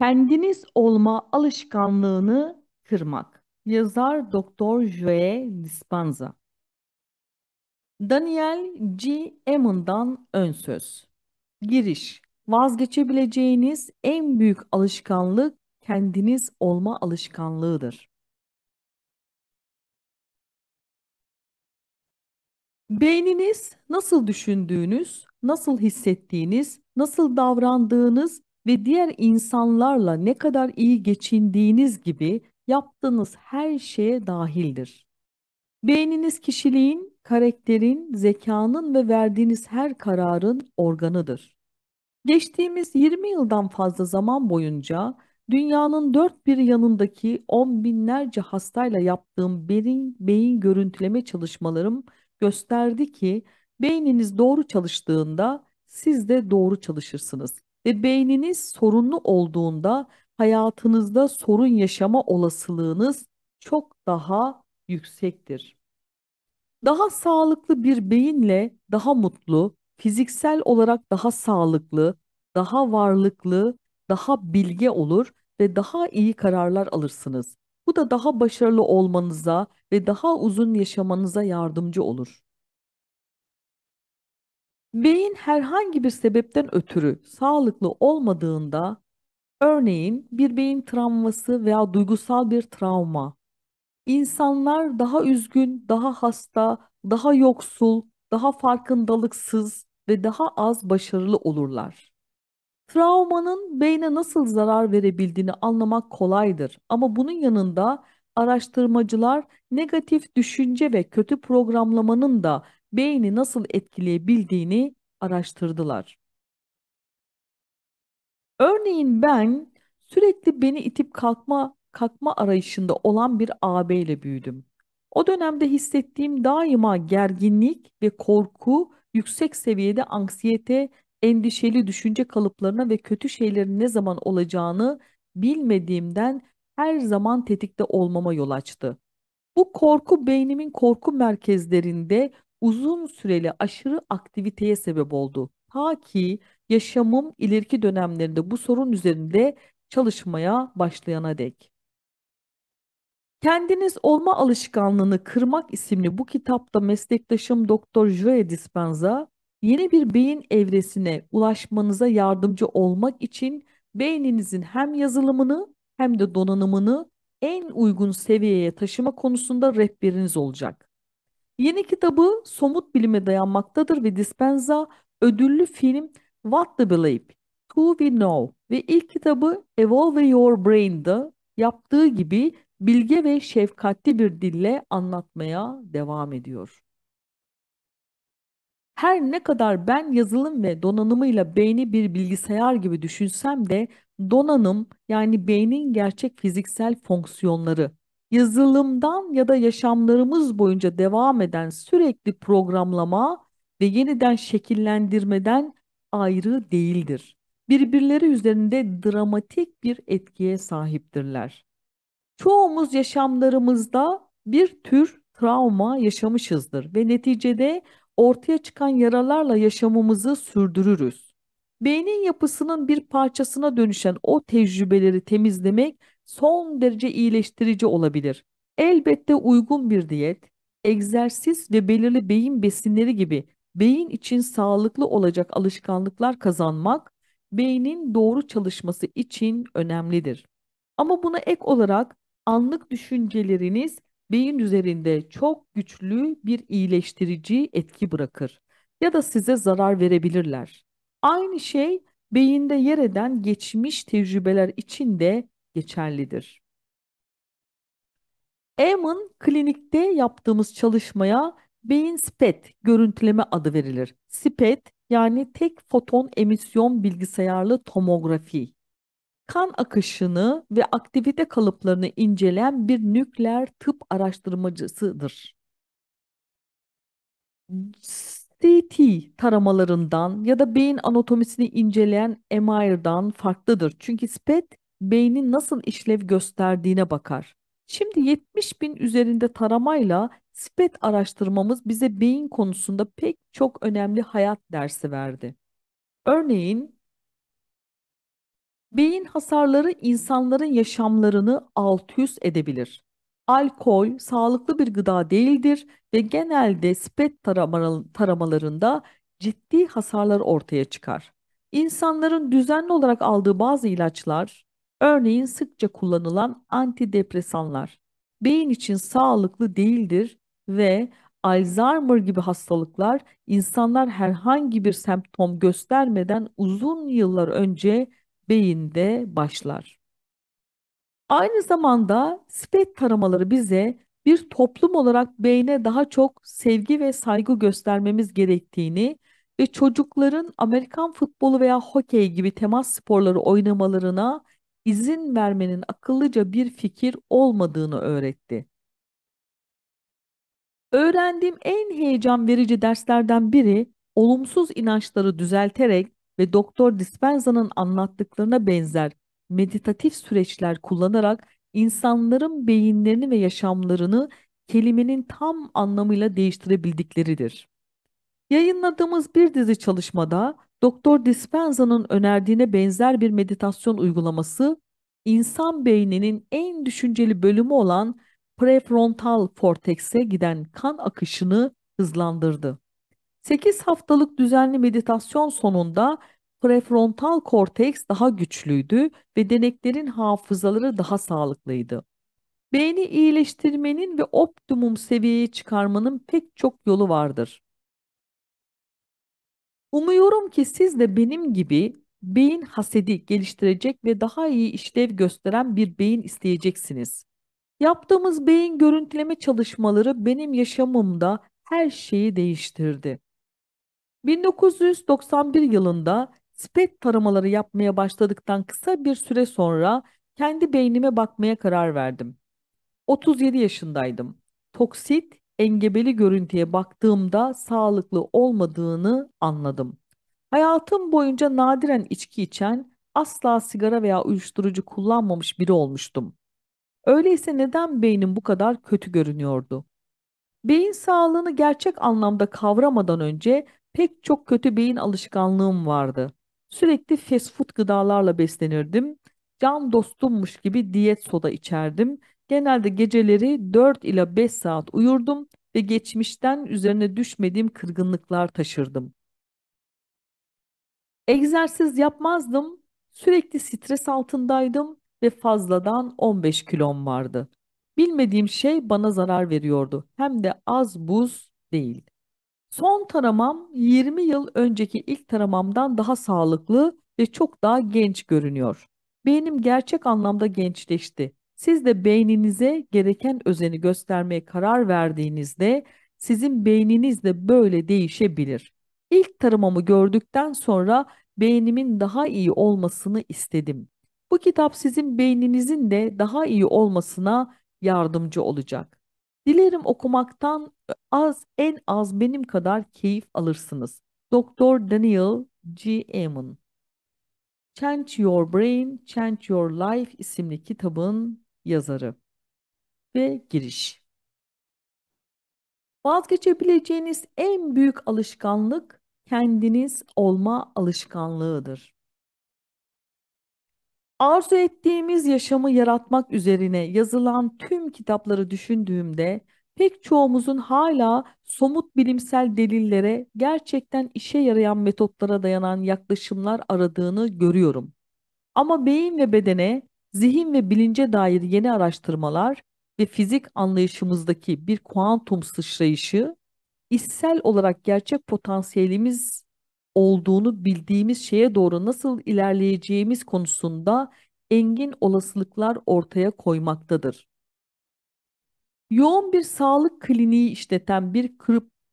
Kendiniz olma alışkanlığını kırmak. Yazar Doktor Joe Dispenza. Daniel G. Emmond'dan ön söz. Giriş. Vazgeçebileceğiniz en büyük alışkanlık kendiniz olma alışkanlığıdır. Beyniniz nasıl düşündüğünüz, nasıl hissettiğiniz, nasıl davrandığınız ve diğer insanlarla ne kadar iyi geçindiğiniz gibi yaptığınız her şeye dahildir. Beyniniz kişiliğin, karakterin, zekanın ve verdiğiniz her kararın organıdır. Geçtiğimiz 20 yıldan fazla zaman boyunca dünyanın dört bir yanındaki on binlerce hastayla yaptığım beyin, beyin görüntüleme çalışmalarım gösterdi ki beyniniz doğru çalıştığında siz de doğru çalışırsınız ve beyniniz sorunlu olduğunda hayatınızda sorun yaşama olasılığınız çok daha yüksektir. Daha sağlıklı bir beyinle daha mutlu, fiziksel olarak daha sağlıklı, daha varlıklı, daha bilge olur ve daha iyi kararlar alırsınız. Bu da daha başarılı olmanıza ve daha uzun yaşamanıza yardımcı olur. Beyin herhangi bir sebepten ötürü sağlıklı olmadığında, örneğin bir beyin travması veya duygusal bir travma, insanlar daha üzgün, daha hasta, daha yoksul, daha farkındalıksız ve daha az başarılı olurlar. Travmanın beyne nasıl zarar verebildiğini anlamak kolaydır ama bunun yanında araştırmacılar negatif düşünce ve kötü programlamanın da beyni nasıl etkileyebildiğini araştırdılar. Örneğin ben sürekli beni itip kalkma kalkma arayışında olan bir ağabeyle büyüdüm. O dönemde hissettiğim daima gerginlik ve korku, yüksek seviyede anksiyete, endişeli düşünce kalıplarına ve kötü şeylerin ne zaman olacağını bilmediğimden her zaman tetikte olmama yol açtı. Bu korku beynimin korku merkezlerinde uzun süreli aşırı aktiviteye sebep oldu. Ta ki yaşamım ileriki dönemlerinde bu sorun üzerinde çalışmaya başlayana dek. Kendiniz olma alışkanlığını kırmak isimli bu kitapta meslektaşım Doktor Joe Dispenza yeni bir beyin evresine ulaşmanıza yardımcı olmak için beyninizin hem yazılımını hem de donanımını en uygun seviyeye taşıma konusunda rehberiniz olacak. Yeni kitabı somut bilime dayanmaktadır ve Dispenza ödüllü film What the Believe, Who We Know ve ilk kitabı Evolve Your Brain'da yaptığı gibi bilge ve şefkatli bir dille anlatmaya devam ediyor. Her ne kadar ben yazılım ve donanımıyla beyni bir bilgisayar gibi düşünsem de donanım yani beynin gerçek fiziksel fonksiyonları yazılımdan ya da yaşamlarımız boyunca devam eden sürekli programlama ve yeniden şekillendirmeden ayrı değildir. Birbirleri üzerinde dramatik bir etkiye sahiptirler. Çoğumuz yaşamlarımızda bir tür travma yaşamışızdır ve neticede ortaya çıkan yaralarla yaşamımızı sürdürürüz. Beynin yapısının bir parçasına dönüşen o tecrübeleri temizlemek son derece iyileştirici olabilir. Elbette uygun bir diyet, egzersiz ve belirli beyin besinleri gibi beyin için sağlıklı olacak alışkanlıklar kazanmak beynin doğru çalışması için önemlidir. Ama buna ek olarak anlık düşünceleriniz beyin üzerinde çok güçlü bir iyileştirici etki bırakır ya da size zarar verebilirler. Aynı şey beyinde yer eden geçmiş tecrübeler için de geçerlidir. Eamon klinikte yaptığımız çalışmaya beyin SPET görüntüleme adı verilir. SPET yani tek foton emisyon bilgisayarlı tomografi. Kan akışını ve aktivite kalıplarını inceleyen bir nükleer tıp araştırmacısıdır. CT taramalarından ya da beyin anatomisini inceleyen MR'dan farklıdır. Çünkü SPET beynin nasıl işlev gösterdiğine bakar. Şimdi 70 bin üzerinde taramayla SPED araştırmamız bize beyin konusunda pek çok önemli hayat dersi verdi. Örneğin beyin hasarları insanların yaşamlarını alt üst edebilir. Alkol sağlıklı bir gıda değildir ve genelde SPED taramalarında ciddi hasarlar ortaya çıkar. İnsanların düzenli olarak aldığı bazı ilaçlar Örneğin sıkça kullanılan antidepresanlar beyin için sağlıklı değildir ve Alzheimer gibi hastalıklar insanlar herhangi bir semptom göstermeden uzun yıllar önce beyinde başlar. Aynı zamanda SPED taramaları bize bir toplum olarak beyne daha çok sevgi ve saygı göstermemiz gerektiğini ve çocukların Amerikan futbolu veya hokey gibi temas sporları oynamalarına izin vermenin akıllıca bir fikir olmadığını öğretti. Öğrendiğim en heyecan verici derslerden biri olumsuz inançları düzelterek ve Doktor Dispenza'nın anlattıklarına benzer meditatif süreçler kullanarak insanların beyinlerini ve yaşamlarını kelimenin tam anlamıyla değiştirebildikleridir. Yayınladığımız bir dizi çalışmada Doktor Dispenza'nın önerdiğine benzer bir meditasyon uygulaması, insan beyninin en düşünceli bölümü olan prefrontal kortekse giden kan akışını hızlandırdı. 8 haftalık düzenli meditasyon sonunda prefrontal korteks daha güçlüydü ve deneklerin hafızaları daha sağlıklıydı. Beyni iyileştirmenin ve optimum seviyeye çıkarmanın pek çok yolu vardır. Umuyorum ki siz de benim gibi beyin hasedi geliştirecek ve daha iyi işlev gösteren bir beyin isteyeceksiniz. Yaptığımız beyin görüntüleme çalışmaları benim yaşamımda her şeyi değiştirdi. 1991 yılında SPET taramaları yapmaya başladıktan kısa bir süre sonra kendi beynime bakmaya karar verdim. 37 yaşındaydım. Toksit engebeli görüntüye baktığımda sağlıklı olmadığını anladım. Hayatım boyunca nadiren içki içen, asla sigara veya uyuşturucu kullanmamış biri olmuştum. Öyleyse neden beynim bu kadar kötü görünüyordu? Beyin sağlığını gerçek anlamda kavramadan önce pek çok kötü beyin alışkanlığım vardı. Sürekli fast food gıdalarla beslenirdim. Can dostummuş gibi diyet soda içerdim Genelde geceleri 4 ila 5 saat uyurdum ve geçmişten üzerine düşmediğim kırgınlıklar taşırdım. Egzersiz yapmazdım, sürekli stres altındaydım ve fazladan 15 kilom vardı. Bilmediğim şey bana zarar veriyordu. Hem de az buz değil. Son taramam 20 yıl önceki ilk taramamdan daha sağlıklı ve çok daha genç görünüyor. Beynim gerçek anlamda gençleşti. Siz de beyninize gereken özeni göstermeye karar verdiğinizde sizin beyniniz de böyle değişebilir. İlk tarımamı gördükten sonra beynimin daha iyi olmasını istedim. Bu kitap sizin beyninizin de daha iyi olmasına yardımcı olacak. Dilerim okumaktan az en az benim kadar keyif alırsınız. Doktor Daniel G. Amen. Change Your Brain, Change Your Life isimli kitabın yazarı ve giriş. Vazgeçebileceğiniz en büyük alışkanlık kendiniz olma alışkanlığıdır. Arzu ettiğimiz yaşamı yaratmak üzerine yazılan tüm kitapları düşündüğümde pek çoğumuzun hala somut bilimsel delillere, gerçekten işe yarayan metotlara dayanan yaklaşımlar aradığını görüyorum. Ama beyin ve bedene zihin ve bilince dair yeni araştırmalar ve fizik anlayışımızdaki bir kuantum sıçrayışı içsel olarak gerçek potansiyelimiz olduğunu bildiğimiz şeye doğru nasıl ilerleyeceğimiz konusunda engin olasılıklar ortaya koymaktadır. Yoğun bir sağlık kliniği işleten bir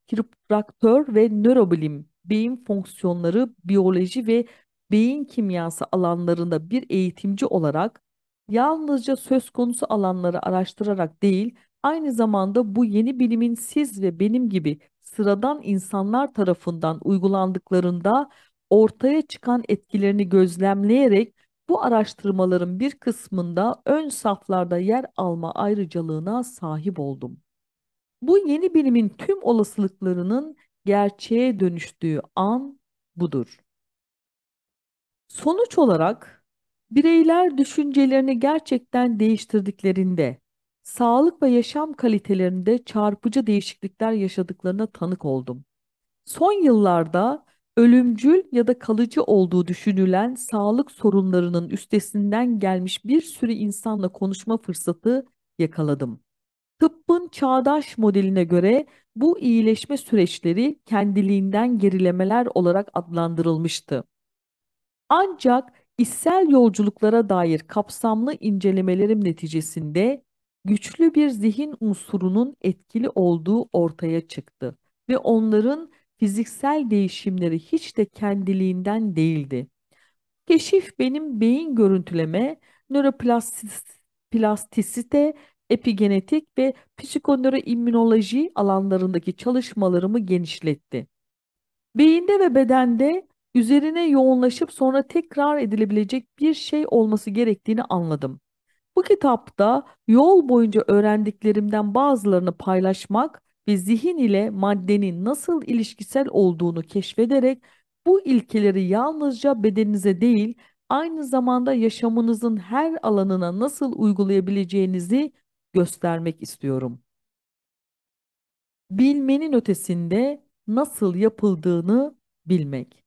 kiropraktör ve nörobilim, beyin fonksiyonları, biyoloji ve beyin kimyası alanlarında bir eğitimci olarak yalnızca söz konusu alanları araştırarak değil, aynı zamanda bu yeni bilimin siz ve benim gibi sıradan insanlar tarafından uygulandıklarında ortaya çıkan etkilerini gözlemleyerek bu araştırmaların bir kısmında ön saflarda yer alma ayrıcalığına sahip oldum. Bu yeni bilimin tüm olasılıklarının gerçeğe dönüştüğü an budur. Sonuç olarak Bireyler düşüncelerini gerçekten değiştirdiklerinde, sağlık ve yaşam kalitelerinde çarpıcı değişiklikler yaşadıklarına tanık oldum. Son yıllarda ölümcül ya da kalıcı olduğu düşünülen sağlık sorunlarının üstesinden gelmiş bir sürü insanla konuşma fırsatı yakaladım. Tıbbın çağdaş modeline göre bu iyileşme süreçleri kendiliğinden gerilemeler olarak adlandırılmıştı. Ancak İşsel yolculuklara dair kapsamlı incelemelerim neticesinde güçlü bir zihin unsurunun etkili olduğu ortaya çıktı ve onların fiziksel değişimleri hiç de kendiliğinden değildi. Keşif benim beyin görüntüleme, nöroplastisite, epigenetik ve psikonöroimmünoloji alanlarındaki çalışmalarımı genişletti. Beyinde ve bedende üzerine yoğunlaşıp sonra tekrar edilebilecek bir şey olması gerektiğini anladım. Bu kitapta yol boyunca öğrendiklerimden bazılarını paylaşmak ve zihin ile maddenin nasıl ilişkisel olduğunu keşfederek bu ilkeleri yalnızca bedeninize değil, aynı zamanda yaşamınızın her alanına nasıl uygulayabileceğinizi göstermek istiyorum. Bilmenin ötesinde nasıl yapıldığını bilmek.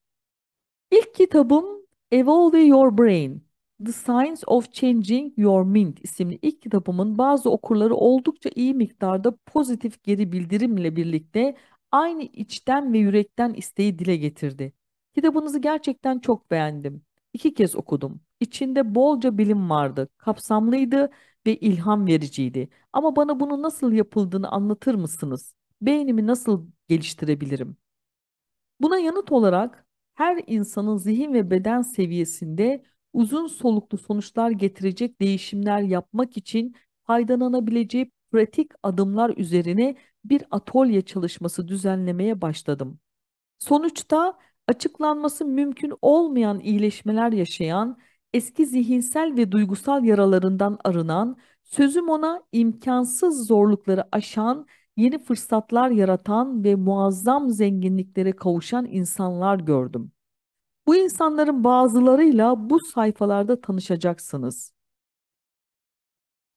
İlk kitabım Evolve Your Brain. The Science of Changing Your Mind isimli ilk kitabımın bazı okurları oldukça iyi miktarda pozitif geri bildirimle birlikte aynı içten ve yürekten isteği dile getirdi. Kitabınızı gerçekten çok beğendim. İki kez okudum. İçinde bolca bilim vardı, kapsamlıydı ve ilham vericiydi. Ama bana bunu nasıl yapıldığını anlatır mısınız? Beynimi nasıl geliştirebilirim? Buna yanıt olarak her insanın zihin ve beden seviyesinde uzun soluklu sonuçlar getirecek değişimler yapmak için faydalanabileceği pratik adımlar üzerine bir atölye çalışması düzenlemeye başladım. Sonuçta açıklanması mümkün olmayan iyileşmeler yaşayan, eski zihinsel ve duygusal yaralarından arınan, sözüm ona imkansız zorlukları aşan yeni fırsatlar yaratan ve muazzam zenginliklere kavuşan insanlar gördüm. Bu insanların bazılarıyla bu sayfalarda tanışacaksınız.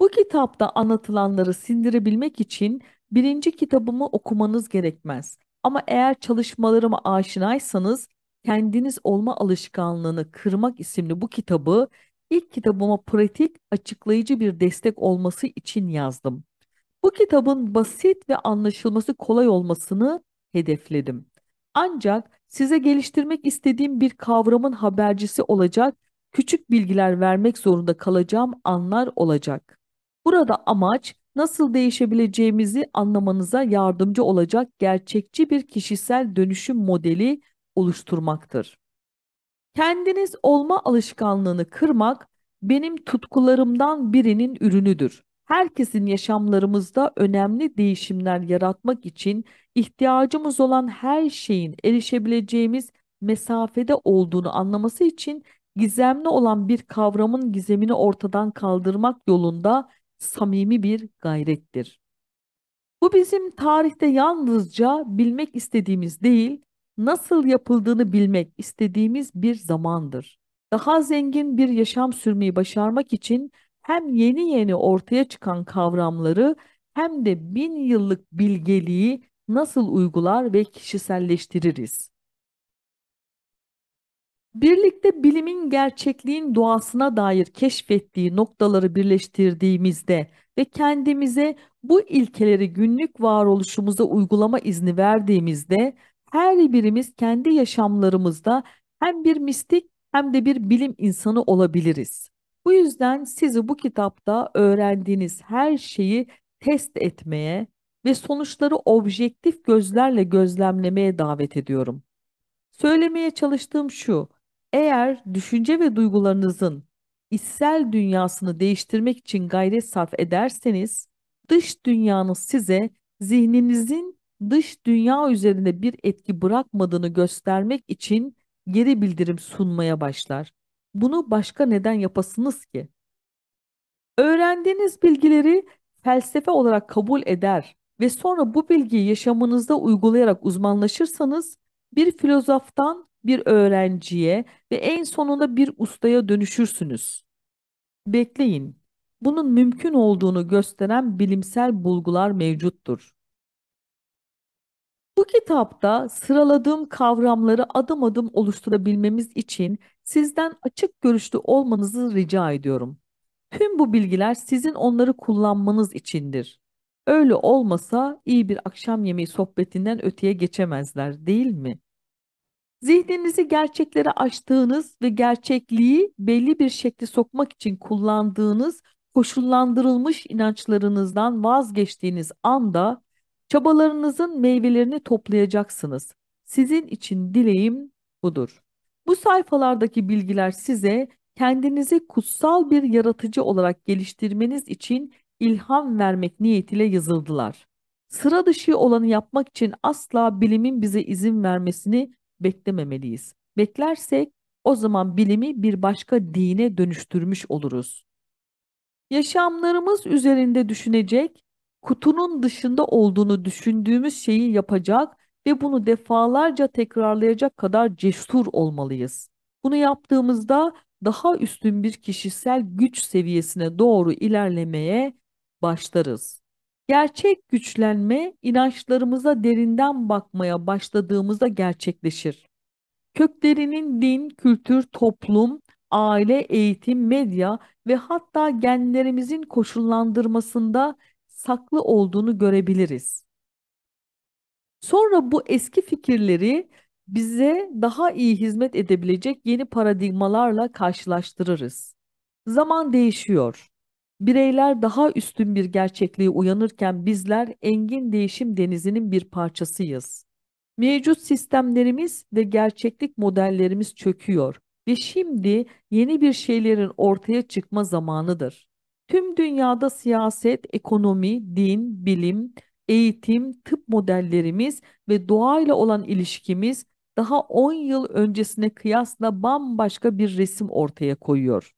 Bu kitapta anlatılanları sindirebilmek için birinci kitabımı okumanız gerekmez. Ama eğer çalışmalarıma aşinaysanız Kendiniz Olma Alışkanlığını Kırmak isimli bu kitabı ilk kitabıma pratik, açıklayıcı bir destek olması için yazdım. Bu kitabın basit ve anlaşılması kolay olmasını hedefledim. Ancak size geliştirmek istediğim bir kavramın habercisi olacak, küçük bilgiler vermek zorunda kalacağım anlar olacak. Burada amaç nasıl değişebileceğimizi anlamanıza yardımcı olacak gerçekçi bir kişisel dönüşüm modeli oluşturmaktır. Kendiniz olma alışkanlığını kırmak benim tutkularımdan birinin ürünüdür. Herkesin yaşamlarımızda önemli değişimler yaratmak için ihtiyacımız olan her şeyin erişebileceğimiz mesafede olduğunu anlaması için gizemli olan bir kavramın gizemini ortadan kaldırmak yolunda samimi bir gayrettir. Bu bizim tarihte yalnızca bilmek istediğimiz değil, nasıl yapıldığını bilmek istediğimiz bir zamandır. Daha zengin bir yaşam sürmeyi başarmak için hem yeni yeni ortaya çıkan kavramları hem de bin yıllık bilgeliği nasıl uygular ve kişiselleştiririz? Birlikte bilimin gerçekliğin doğasına dair keşfettiği noktaları birleştirdiğimizde ve kendimize bu ilkeleri günlük varoluşumuza uygulama izni verdiğimizde her birimiz kendi yaşamlarımızda hem bir mistik hem de bir bilim insanı olabiliriz. Bu yüzden sizi bu kitapta öğrendiğiniz her şeyi test etmeye ve sonuçları objektif gözlerle gözlemlemeye davet ediyorum. Söylemeye çalıştığım şu, eğer düşünce ve duygularınızın içsel dünyasını değiştirmek için gayret sarf ederseniz, dış dünyanız size zihninizin dış dünya üzerinde bir etki bırakmadığını göstermek için geri bildirim sunmaya başlar. Bunu başka neden yapasınız ki? Öğrendiğiniz bilgileri felsefe olarak kabul eder ve sonra bu bilgiyi yaşamınızda uygulayarak uzmanlaşırsanız bir filozoftan bir öğrenciye ve en sonunda bir ustaya dönüşürsünüz. Bekleyin. Bunun mümkün olduğunu gösteren bilimsel bulgular mevcuttur. Bu kitapta sıraladığım kavramları adım adım oluşturabilmemiz için Sizden açık görüşlü olmanızı rica ediyorum. Tüm bu bilgiler sizin onları kullanmanız içindir. Öyle olmasa iyi bir akşam yemeği sohbetinden öteye geçemezler, değil mi? Zihninizi gerçeklere açtığınız ve gerçekliği belli bir şekli sokmak için kullandığınız koşullandırılmış inançlarınızdan vazgeçtiğiniz anda çabalarınızın meyvelerini toplayacaksınız. Sizin için dileğim budur. Bu sayfalardaki bilgiler size kendinizi kutsal bir yaratıcı olarak geliştirmeniz için ilham vermek niyetiyle yazıldılar. Sıra dışı olanı yapmak için asla bilimin bize izin vermesini beklememeliyiz. Beklersek o zaman bilimi bir başka dine dönüştürmüş oluruz. Yaşamlarımız üzerinde düşünecek, kutunun dışında olduğunu düşündüğümüz şeyi yapacak ve bunu defalarca tekrarlayacak kadar cesur olmalıyız. Bunu yaptığımızda daha üstün bir kişisel güç seviyesine doğru ilerlemeye başlarız. Gerçek güçlenme inançlarımıza derinden bakmaya başladığımızda gerçekleşir. Köklerinin din, kültür, toplum, aile, eğitim, medya ve hatta genlerimizin koşullandırmasında saklı olduğunu görebiliriz. Sonra bu eski fikirleri bize daha iyi hizmet edebilecek yeni paradigmalarla karşılaştırırız. Zaman değişiyor. Bireyler daha üstün bir gerçekliğe uyanırken bizler engin değişim denizinin bir parçasıyız. Mevcut sistemlerimiz ve gerçeklik modellerimiz çöküyor ve şimdi yeni bir şeylerin ortaya çıkma zamanıdır. Tüm dünyada siyaset, ekonomi, din, bilim, eğitim, tıp modellerimiz ve doğayla olan ilişkimiz daha 10 yıl öncesine kıyasla bambaşka bir resim ortaya koyuyor.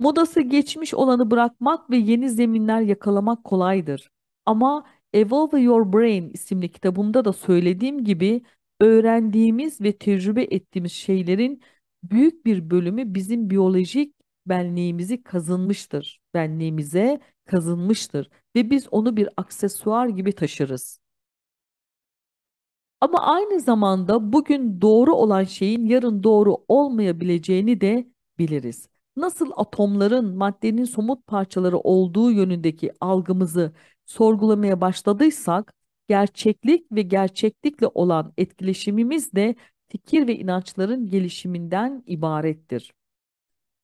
Modası geçmiş olanı bırakmak ve yeni zeminler yakalamak kolaydır. Ama Evolve Your Brain isimli kitabımda da söylediğim gibi öğrendiğimiz ve tecrübe ettiğimiz şeylerin büyük bir bölümü bizim biyolojik benliğimizi kazınmıştır. Benliğimize kazınmıştır ve biz onu bir aksesuar gibi taşırız. Ama aynı zamanda bugün doğru olan şeyin yarın doğru olmayabileceğini de biliriz. Nasıl atomların maddenin somut parçaları olduğu yönündeki algımızı sorgulamaya başladıysak, gerçeklik ve gerçeklikle olan etkileşimimiz de fikir ve inançların gelişiminden ibarettir.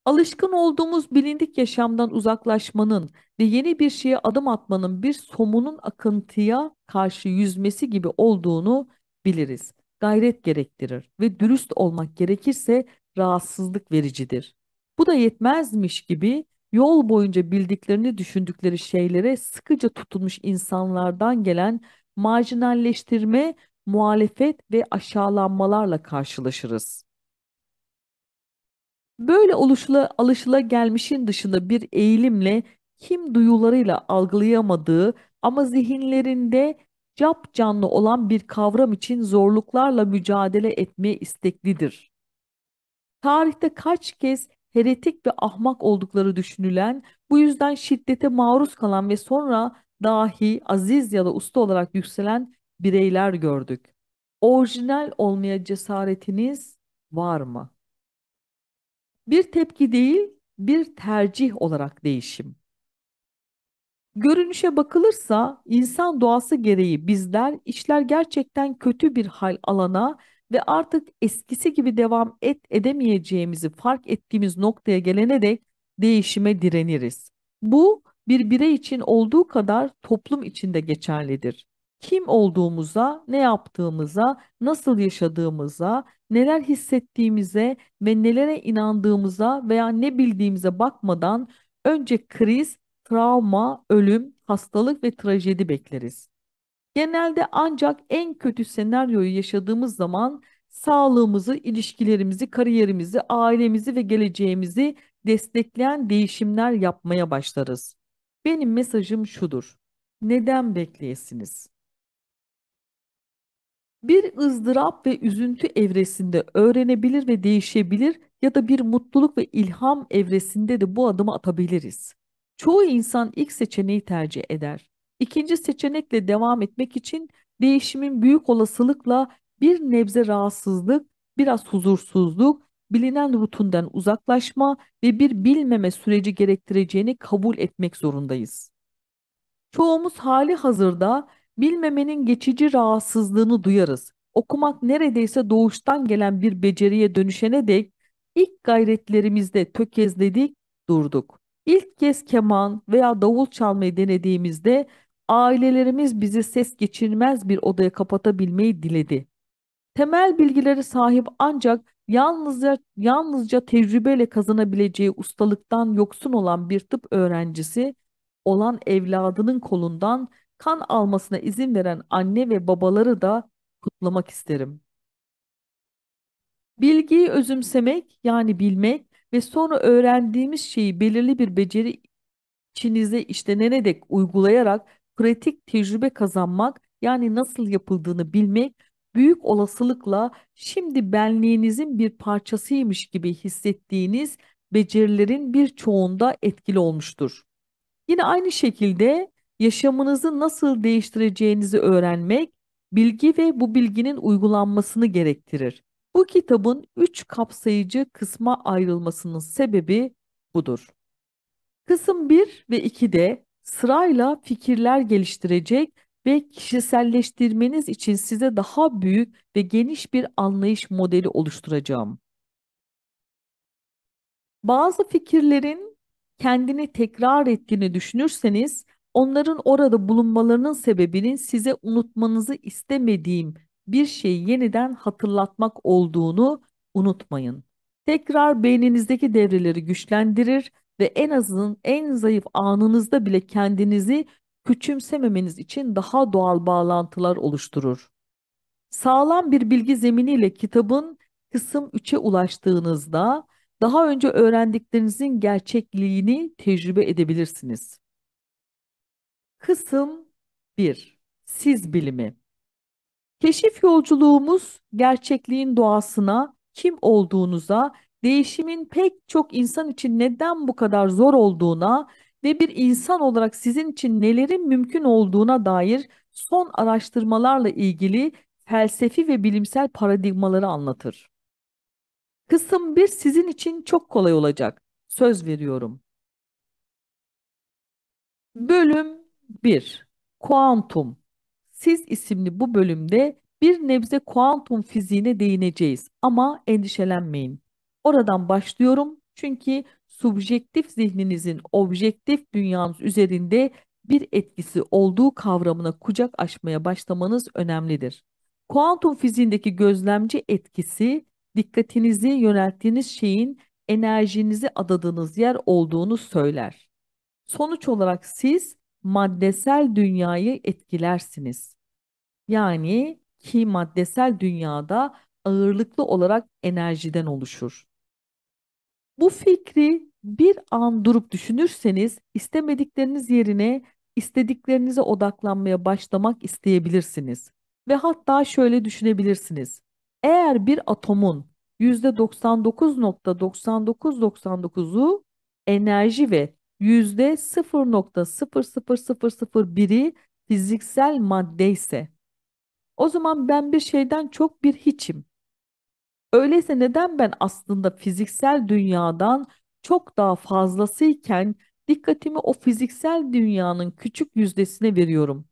Alışkın olduğumuz bilindik yaşamdan uzaklaşmanın ve yeni bir şeye adım atmanın bir somunun akıntıya karşı yüzmesi gibi olduğunu biliriz. Gayret gerektirir ve dürüst olmak gerekirse rahatsızlık vericidir. Bu da yetmezmiş gibi yol boyunca bildiklerini düşündükleri şeylere sıkıca tutulmuş insanlardan gelen marjinalleştirme, muhalefet ve aşağılanmalarla karşılaşırız. Böyle oluşla, alışıla gelmişin dışında bir eğilimle kim duyularıyla algılayamadığı ama zihinlerinde cap canlı olan bir kavram için zorluklarla mücadele etmeye isteklidir. Tarihte kaç kez heretik ve ahmak oldukları düşünülen, bu yüzden şiddete maruz kalan ve sonra dahi aziz ya da usta olarak yükselen bireyler gördük. Orijinal olmaya cesaretiniz var mı? bir tepki değil, bir tercih olarak değişim. Görünüşe bakılırsa insan doğası gereği bizler işler gerçekten kötü bir hal alana ve artık eskisi gibi devam et edemeyeceğimizi fark ettiğimiz noktaya gelene dek değişime direniriz. Bu bir birey için olduğu kadar toplum için de geçerlidir kim olduğumuza, ne yaptığımıza, nasıl yaşadığımıza, neler hissettiğimize ve nelere inandığımıza veya ne bildiğimize bakmadan önce kriz, travma, ölüm, hastalık ve trajedi bekleriz. Genelde ancak en kötü senaryoyu yaşadığımız zaman sağlığımızı, ilişkilerimizi, kariyerimizi, ailemizi ve geleceğimizi destekleyen değişimler yapmaya başlarız. Benim mesajım şudur. Neden bekleyesiniz? Bir ızdırap ve üzüntü evresinde öğrenebilir ve değişebilir ya da bir mutluluk ve ilham evresinde de bu adımı atabiliriz. Çoğu insan ilk seçeneği tercih eder. İkinci seçenekle devam etmek için değişimin büyük olasılıkla bir nebze rahatsızlık, biraz huzursuzluk, bilinen rutundan uzaklaşma ve bir bilmeme süreci gerektireceğini kabul etmek zorundayız. Çoğumuz hali hazırda Bilmemenin geçici rahatsızlığını duyarız. Okumak neredeyse doğuştan gelen bir beceriye dönüşene dek ilk gayretlerimizde tökezledik, durduk. İlk kez keman veya davul çalmayı denediğimizde ailelerimiz bizi ses geçirmez bir odaya kapatabilmeyi diledi. Temel bilgileri sahip ancak yalnızca, yalnızca tecrübeyle kazanabileceği ustalıktan yoksun olan bir tıp öğrencisi olan evladının kolundan kan almasına izin veren anne ve babaları da kutlamak isterim. Bilgiyi özümsemek yani bilmek ve sonra öğrendiğimiz şeyi belirli bir beceri içinize işlenene dek uygulayarak pratik tecrübe kazanmak yani nasıl yapıldığını bilmek büyük olasılıkla şimdi benliğinizin bir parçasıymış gibi hissettiğiniz becerilerin bir çoğunda etkili olmuştur. Yine aynı şekilde yaşamınızı nasıl değiştireceğinizi öğrenmek, bilgi ve bu bilginin uygulanmasını gerektirir. Bu kitabın üç kapsayıcı kısma ayrılmasının sebebi budur. Kısım 1 ve 2'de sırayla fikirler geliştirecek ve kişiselleştirmeniz için size daha büyük ve geniş bir anlayış modeli oluşturacağım. Bazı fikirlerin kendini tekrar ettiğini düşünürseniz Onların orada bulunmalarının sebebinin size unutmanızı istemediğim bir şeyi yeniden hatırlatmak olduğunu unutmayın. Tekrar beyninizdeki devreleri güçlendirir ve en azın en zayıf anınızda bile kendinizi küçümsememeniz için daha doğal bağlantılar oluşturur. Sağlam bir bilgi zeminiyle kitabın kısım 3'e ulaştığınızda daha önce öğrendiklerinizin gerçekliğini tecrübe edebilirsiniz. Kısım 1. Siz bilimi. Keşif yolculuğumuz gerçekliğin doğasına, kim olduğunuza, değişimin pek çok insan için neden bu kadar zor olduğuna ve bir insan olarak sizin için nelerin mümkün olduğuna dair son araştırmalarla ilgili felsefi ve bilimsel paradigmaları anlatır. Kısım 1 sizin için çok kolay olacak. Söz veriyorum. Bölüm 1. Kuantum. Siz isimli bu bölümde bir nebze kuantum fiziğine değineceğiz ama endişelenmeyin. Oradan başlıyorum çünkü subjektif zihninizin objektif dünyanız üzerinde bir etkisi olduğu kavramına kucak açmaya başlamanız önemlidir. Kuantum fiziğindeki gözlemci etkisi dikkatinizi yönelttiğiniz şeyin enerjinizi adadığınız yer olduğunu söyler. Sonuç olarak siz maddesel dünyayı etkilersiniz. Yani ki maddesel dünyada ağırlıklı olarak enerjiden oluşur. Bu fikri bir an durup düşünürseniz istemedikleriniz yerine istediklerinize odaklanmaya başlamak isteyebilirsiniz. Ve hatta şöyle düşünebilirsiniz. Eğer bir atomun %99.9999'u enerji ve %0.0001'i fiziksel madde ise o zaman ben bir şeyden çok bir hiçim. Öyleyse neden ben aslında fiziksel dünyadan çok daha fazlasıyken dikkatimi o fiziksel dünyanın küçük yüzdesine veriyorum?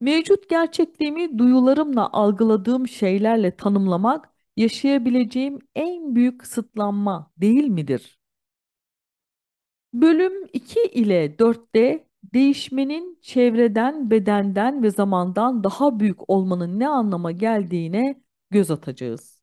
Mevcut gerçekliğimi duyularımla algıladığım şeylerle tanımlamak yaşayabileceğim en büyük kısıtlanma değil midir? Bölüm 2 ile 4'te değişmenin çevreden, bedenden ve zamandan daha büyük olmanın ne anlama geldiğine göz atacağız.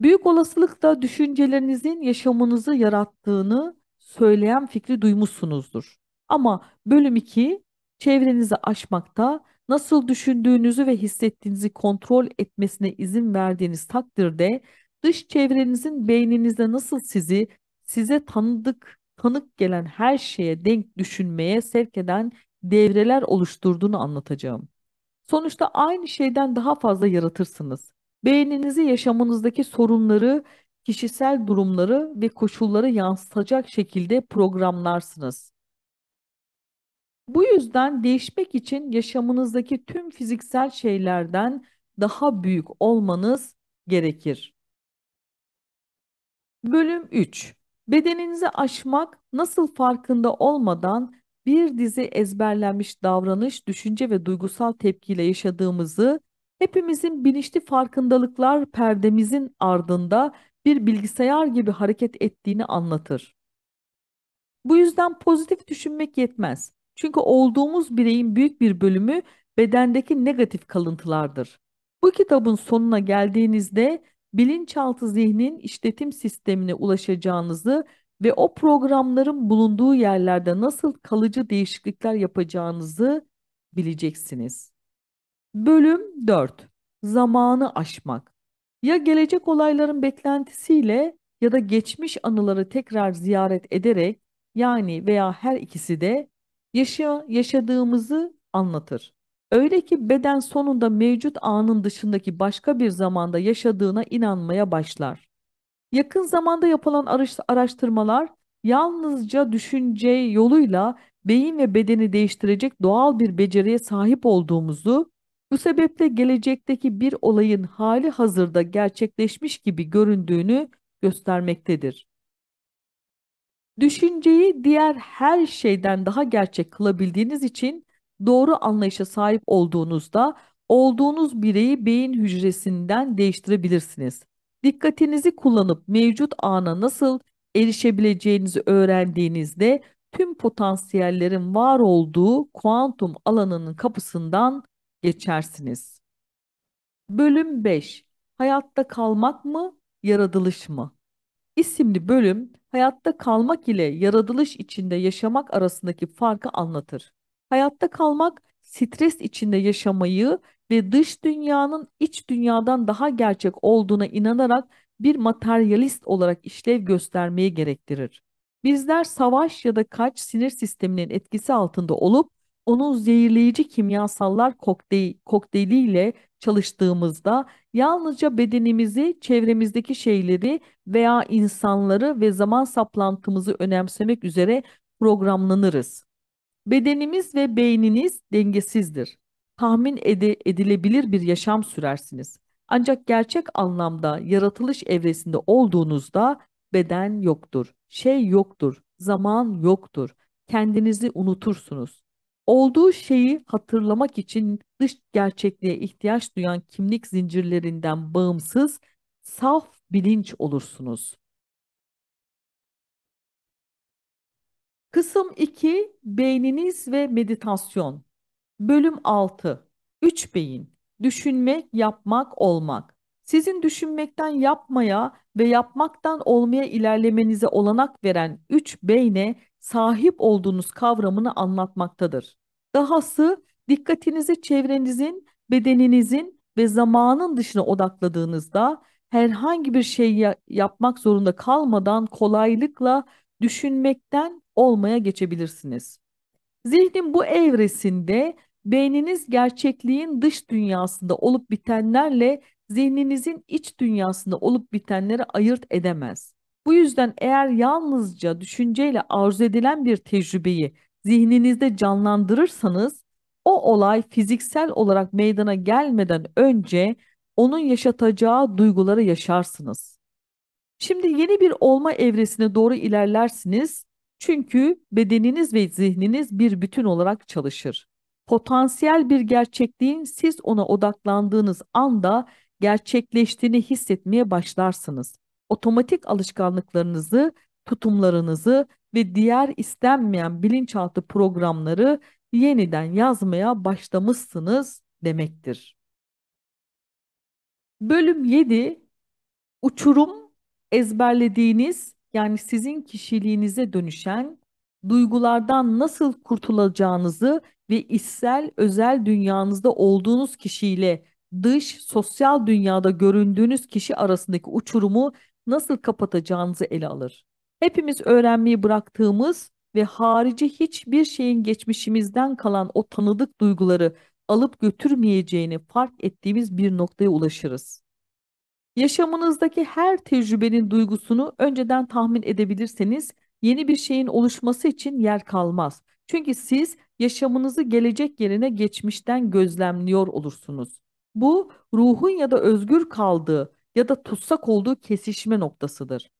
Büyük olasılıkla düşüncelerinizin yaşamınızı yarattığını söyleyen fikri duymuşsunuzdur. Ama bölüm 2 çevrenizi aşmakta nasıl düşündüğünüzü ve hissettiğinizi kontrol etmesine izin verdiğiniz takdirde dış çevrenizin beyninizde nasıl sizi size tanıdık, tanık gelen her şeye denk düşünmeye sevk eden devreler oluşturduğunu anlatacağım. Sonuçta aynı şeyden daha fazla yaratırsınız. Beyninizi yaşamınızdaki sorunları, kişisel durumları ve koşulları yansıtacak şekilde programlarsınız. Bu yüzden değişmek için yaşamınızdaki tüm fiziksel şeylerden daha büyük olmanız gerekir. Bölüm 3. Bedeninizi aşmak nasıl farkında olmadan bir dizi ezberlenmiş davranış, düşünce ve duygusal tepkiyle yaşadığımızı hepimizin bilinçli farkındalıklar perdemizin ardında bir bilgisayar gibi hareket ettiğini anlatır. Bu yüzden pozitif düşünmek yetmez. Çünkü olduğumuz bireyin büyük bir bölümü bedendeki negatif kalıntılardır. Bu kitabın sonuna geldiğinizde bilinçaltı zihnin işletim sistemine ulaşacağınızı ve o programların bulunduğu yerlerde nasıl kalıcı değişiklikler yapacağınızı bileceksiniz. Bölüm 4. Zamanı aşmak. Ya gelecek olayların beklentisiyle ya da geçmiş anıları tekrar ziyaret ederek yani veya her ikisi de yaşa, yaşadığımızı anlatır. Öyle ki beden sonunda mevcut anın dışındaki başka bir zamanda yaşadığına inanmaya başlar. Yakın zamanda yapılan araştırmalar yalnızca düşünce yoluyla beyin ve bedeni değiştirecek doğal bir beceriye sahip olduğumuzu, bu sebeple gelecekteki bir olayın hali hazırda gerçekleşmiş gibi göründüğünü göstermektedir. Düşünceyi diğer her şeyden daha gerçek kılabildiğiniz için doğru anlayışa sahip olduğunuzda olduğunuz bireyi beyin hücresinden değiştirebilirsiniz. Dikkatinizi kullanıp mevcut ana nasıl erişebileceğinizi öğrendiğinizde tüm potansiyellerin var olduğu kuantum alanının kapısından geçersiniz. Bölüm 5. Hayatta kalmak mı, yaratılış mı? isimli bölüm hayatta kalmak ile yaratılış içinde yaşamak arasındaki farkı anlatır. Hayatta kalmak stres içinde yaşamayı ve dış dünyanın iç dünyadan daha gerçek olduğuna inanarak bir materyalist olarak işlev göstermeyi gerektirir. Bizler savaş ya da kaç sinir sisteminin etkisi altında olup onun zehirleyici kimyasallar koktey, kokteyliyle çalıştığımızda yalnızca bedenimizi, çevremizdeki şeyleri veya insanları ve zaman saplantımızı önemsemek üzere programlanırız. Bedenimiz ve beyniniz dengesizdir. Tahmin ede edilebilir bir yaşam sürersiniz. Ancak gerçek anlamda yaratılış evresinde olduğunuzda beden yoktur, şey yoktur, zaman yoktur. Kendinizi unutursunuz olduğu şeyi hatırlamak için dış gerçekliğe ihtiyaç duyan kimlik zincirlerinden bağımsız saf bilinç olursunuz. Kısım 2 beyniniz ve meditasyon. Bölüm 6 3 beyin. Düşünmek, yapmak, olmak. Sizin düşünmekten yapmaya ve yapmaktan olmaya ilerlemenize olanak veren 3 beyne sahip olduğunuz kavramını anlatmaktadır. Dahası dikkatinizi çevrenizin, bedeninizin ve zamanın dışına odakladığınızda herhangi bir şey yapmak zorunda kalmadan kolaylıkla düşünmekten olmaya geçebilirsiniz. Zihnin bu evresinde beyniniz gerçekliğin dış dünyasında olup bitenlerle zihninizin iç dünyasında olup bitenleri ayırt edemez. Bu yüzden eğer yalnızca düşünceyle arzu edilen bir tecrübeyi zihninizde canlandırırsanız o olay fiziksel olarak meydana gelmeden önce onun yaşatacağı duyguları yaşarsınız. Şimdi yeni bir olma evresine doğru ilerlersiniz çünkü bedeniniz ve zihniniz bir bütün olarak çalışır. Potansiyel bir gerçekliğin siz ona odaklandığınız anda gerçekleştiğini hissetmeye başlarsınız. Otomatik alışkanlıklarınızı tutumlarınızı ve diğer istenmeyen bilinçaltı programları yeniden yazmaya başlamışsınız demektir. Bölüm 7 Uçurum ezberlediğiniz yani sizin kişiliğinize dönüşen duygulardan nasıl kurtulacağınızı ve içsel özel dünyanızda olduğunuz kişiyle dış sosyal dünyada göründüğünüz kişi arasındaki uçurumu nasıl kapatacağınızı ele alır. Hepimiz öğrenmeyi bıraktığımız ve harici hiçbir şeyin geçmişimizden kalan o tanıdık duyguları alıp götürmeyeceğini fark ettiğimiz bir noktaya ulaşırız. Yaşamınızdaki her tecrübenin duygusunu önceden tahmin edebilirseniz yeni bir şeyin oluşması için yer kalmaz. Çünkü siz yaşamınızı gelecek yerine geçmişten gözlemliyor olursunuz. Bu ruhun ya da özgür kaldığı ya da tutsak olduğu kesişme noktasıdır.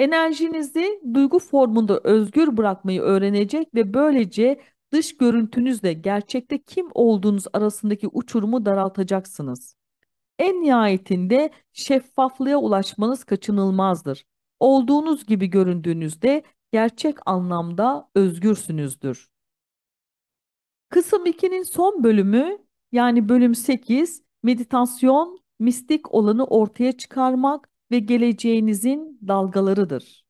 Enerjinizi duygu formunda özgür bırakmayı öğrenecek ve böylece dış görüntünüzle gerçekte kim olduğunuz arasındaki uçurumu daraltacaksınız. En nihayetinde şeffaflığa ulaşmanız kaçınılmazdır. Olduğunuz gibi göründüğünüzde gerçek anlamda özgürsünüzdür. Kısım 2'nin son bölümü yani bölüm 8 meditasyon mistik olanı ortaya çıkarmak ve geleceğinizin dalgalarıdır.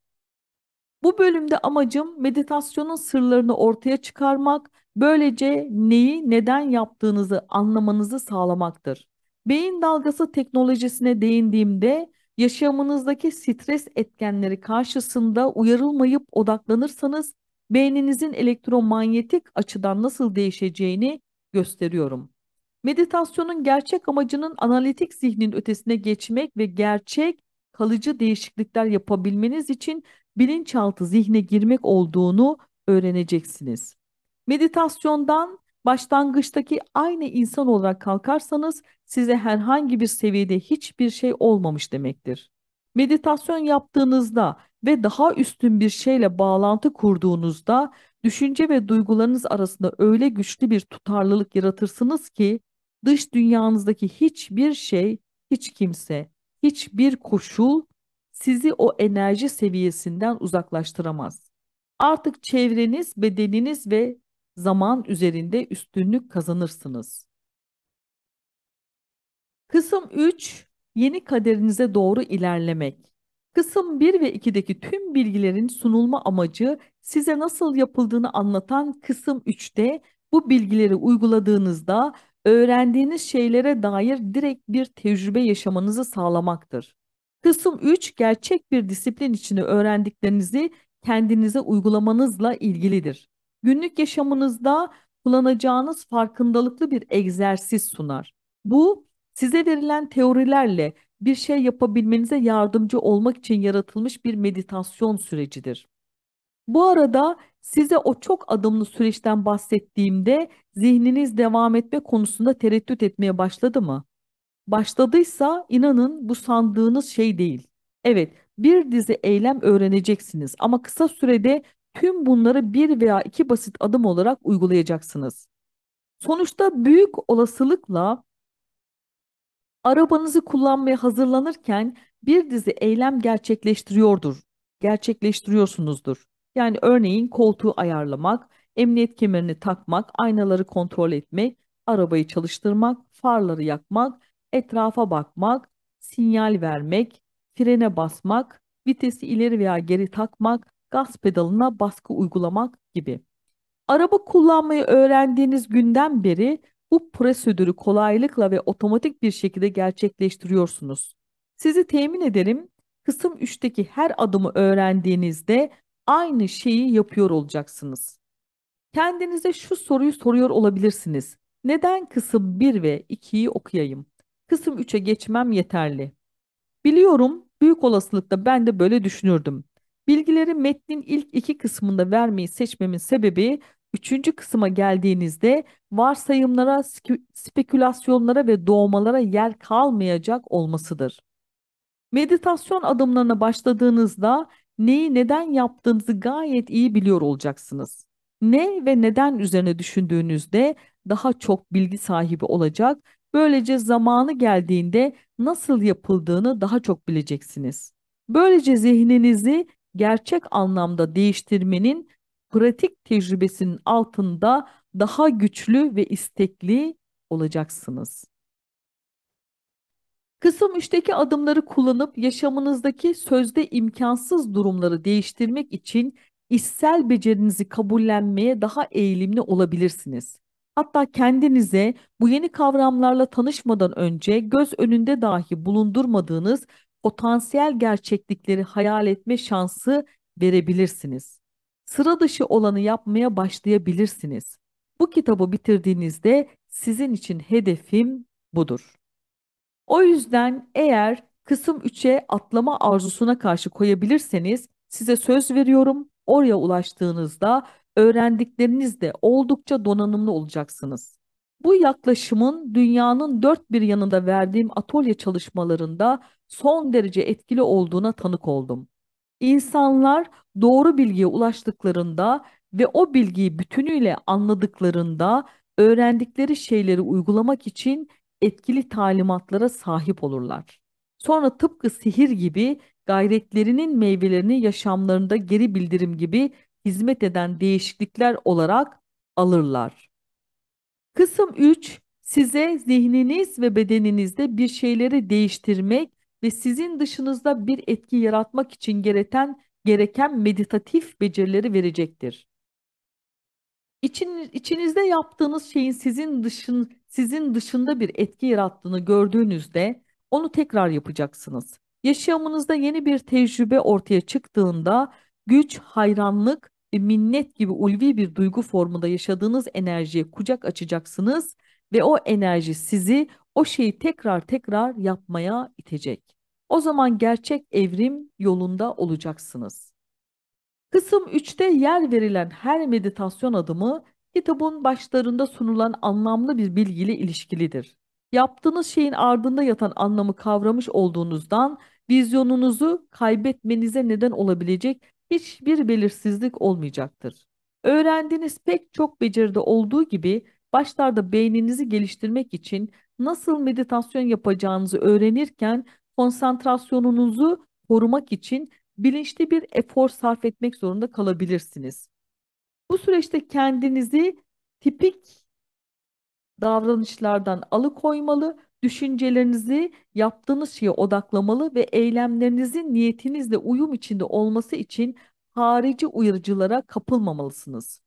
Bu bölümde amacım meditasyonun sırlarını ortaya çıkarmak, böylece neyi neden yaptığınızı anlamanızı sağlamaktır. Beyin dalgası teknolojisine değindiğimde yaşamınızdaki stres etkenleri karşısında uyarılmayıp odaklanırsanız beyninizin elektromanyetik açıdan nasıl değişeceğini gösteriyorum. Meditasyonun gerçek amacının analitik zihnin ötesine geçmek ve gerçek kalıcı değişiklikler yapabilmeniz için bilinçaltı zihne girmek olduğunu öğreneceksiniz. Meditasyondan başlangıçtaki aynı insan olarak kalkarsanız size herhangi bir seviyede hiçbir şey olmamış demektir. Meditasyon yaptığınızda ve daha üstün bir şeyle bağlantı kurduğunuzda düşünce ve duygularınız arasında öyle güçlü bir tutarlılık yaratırsınız ki dış dünyanızdaki hiçbir şey, hiç kimse hiçbir koşul sizi o enerji seviyesinden uzaklaştıramaz. Artık çevreniz, bedeniniz ve zaman üzerinde üstünlük kazanırsınız. Kısım 3 Yeni kaderinize doğru ilerlemek. Kısım 1 ve 2'deki tüm bilgilerin sunulma amacı size nasıl yapıldığını anlatan kısım 3'te bu bilgileri uyguladığınızda öğrendiğiniz şeylere dair direkt bir tecrübe yaşamanızı sağlamaktır. Kısım 3 gerçek bir disiplin içinde öğrendiklerinizi kendinize uygulamanızla ilgilidir. Günlük yaşamınızda kullanacağınız farkındalıklı bir egzersiz sunar. Bu size verilen teorilerle bir şey yapabilmenize yardımcı olmak için yaratılmış bir meditasyon sürecidir. Bu arada size o çok adımlı süreçten bahsettiğimde zihniniz devam etme konusunda tereddüt etmeye başladı mı? Başladıysa inanın bu sandığınız şey değil. Evet, bir dizi eylem öğreneceksiniz ama kısa sürede tüm bunları bir veya iki basit adım olarak uygulayacaksınız. Sonuçta büyük olasılıkla arabanızı kullanmaya hazırlanırken bir dizi eylem gerçekleştiriyordur, gerçekleştiriyorsunuzdur. Yani örneğin koltuğu ayarlamak, emniyet kemerini takmak, aynaları kontrol etmek, arabayı çalıştırmak, farları yakmak, etrafa bakmak, sinyal vermek, frene basmak, vitesi ileri veya geri takmak, gaz pedalına baskı uygulamak gibi. Araba kullanmayı öğrendiğiniz günden beri bu prosedürü kolaylıkla ve otomatik bir şekilde gerçekleştiriyorsunuz. Sizi temin ederim kısım 3'teki her adımı öğrendiğinizde aynı şeyi yapıyor olacaksınız. Kendinize şu soruyu soruyor olabilirsiniz. Neden kısım 1 ve 2'yi okuyayım? Kısım 3'e geçmem yeterli. Biliyorum büyük olasılıkla ben de böyle düşünürdüm. Bilgileri metnin ilk iki kısmında vermeyi seçmemin sebebi üçüncü kısma geldiğinizde varsayımlara, spekülasyonlara ve doğmalara yer kalmayacak olmasıdır. Meditasyon adımlarına başladığınızda neyi neden yaptığınızı gayet iyi biliyor olacaksınız. Ne ve neden üzerine düşündüğünüzde daha çok bilgi sahibi olacak. Böylece zamanı geldiğinde nasıl yapıldığını daha çok bileceksiniz. Böylece zihninizi gerçek anlamda değiştirmenin pratik tecrübesinin altında daha güçlü ve istekli olacaksınız. Kısım 3'teki adımları kullanıp yaşamınızdaki sözde imkansız durumları değiştirmek için işsel becerinizi kabullenmeye daha eğilimli olabilirsiniz. Hatta kendinize bu yeni kavramlarla tanışmadan önce göz önünde dahi bulundurmadığınız potansiyel gerçeklikleri hayal etme şansı verebilirsiniz. Sıra dışı olanı yapmaya başlayabilirsiniz. Bu kitabı bitirdiğinizde sizin için hedefim budur. O yüzden eğer kısım 3'e atlama arzusuna karşı koyabilirseniz size söz veriyorum oraya ulaştığınızda öğrendiklerinizde oldukça donanımlı olacaksınız. Bu yaklaşımın dünyanın dört bir yanında verdiğim atölye çalışmalarında son derece etkili olduğuna tanık oldum. İnsanlar doğru bilgiye ulaştıklarında ve o bilgiyi bütünüyle anladıklarında öğrendikleri şeyleri uygulamak için etkili talimatlara sahip olurlar. Sonra tıpkı sihir gibi gayretlerinin meyvelerini yaşamlarında geri bildirim gibi hizmet eden değişiklikler olarak alırlar. Kısım 3 size zihniniz ve bedeninizde bir şeyleri değiştirmek ve sizin dışınızda bir etki yaratmak için gereken gereken meditatif becerileri verecektir için, içinizde yaptığınız şeyin sizin dışın sizin dışında bir etki yarattığını gördüğünüzde onu tekrar yapacaksınız. Yaşamınızda yeni bir tecrübe ortaya çıktığında güç, hayranlık ve minnet gibi ulvi bir duygu formunda yaşadığınız enerjiye kucak açacaksınız ve o enerji sizi o şeyi tekrar tekrar yapmaya itecek. O zaman gerçek evrim yolunda olacaksınız. Kısım 3'te yer verilen her meditasyon adımı kitabın başlarında sunulan anlamlı bir bilgiyle ilişkilidir. Yaptığınız şeyin ardında yatan anlamı kavramış olduğunuzdan vizyonunuzu kaybetmenize neden olabilecek hiçbir belirsizlik olmayacaktır. Öğrendiğiniz pek çok beceride olduğu gibi başlarda beyninizi geliştirmek için nasıl meditasyon yapacağınızı öğrenirken konsantrasyonunuzu korumak için bilinçli bir efor sarf etmek zorunda kalabilirsiniz. Bu süreçte kendinizi tipik davranışlardan alıkoymalı, düşüncelerinizi yaptığınız şeye odaklamalı ve eylemlerinizin niyetinizle uyum içinde olması için harici uyarıcılara kapılmamalısınız.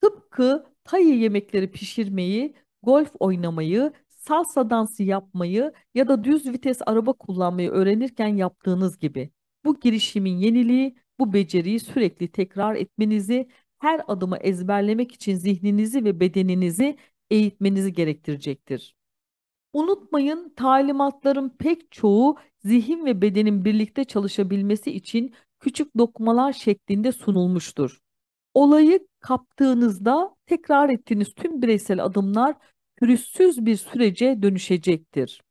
Tıpkı tayı yemekleri pişirmeyi, golf oynamayı salsa dansı yapmayı ya da düz vites araba kullanmayı öğrenirken yaptığınız gibi. Bu girişimin yeniliği, bu beceriyi sürekli tekrar etmenizi, her adımı ezberlemek için zihninizi ve bedeninizi eğitmenizi gerektirecektir. Unutmayın talimatların pek çoğu zihin ve bedenin birlikte çalışabilmesi için küçük dokmalar şeklinde sunulmuştur. Olayı kaptığınızda tekrar ettiğiniz tüm bireysel adımlar pürüzsüz bir sürece dönüşecektir.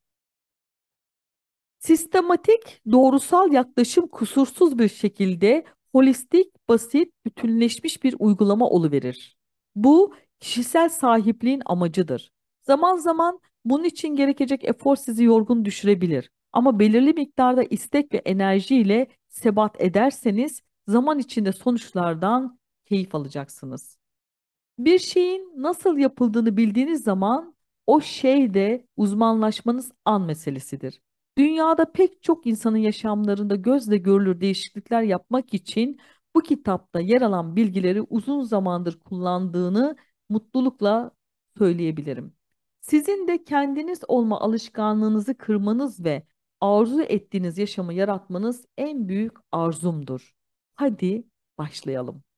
Sistematik, doğrusal yaklaşım kusursuz bir şekilde holistik, basit, bütünleşmiş bir uygulama oluverir. Bu kişisel sahipliğin amacıdır. Zaman zaman bunun için gerekecek efor sizi yorgun düşürebilir. Ama belirli miktarda istek ve enerji ile sebat ederseniz zaman içinde sonuçlardan keyif alacaksınız. Bir şeyin nasıl yapıldığını bildiğiniz zaman o şeyde uzmanlaşmanız an meselesidir. Dünyada pek çok insanın yaşamlarında gözle görülür değişiklikler yapmak için bu kitapta yer alan bilgileri uzun zamandır kullandığını mutlulukla söyleyebilirim. Sizin de kendiniz olma alışkanlığınızı kırmanız ve arzu ettiğiniz yaşamı yaratmanız en büyük arzumdur. Hadi başlayalım.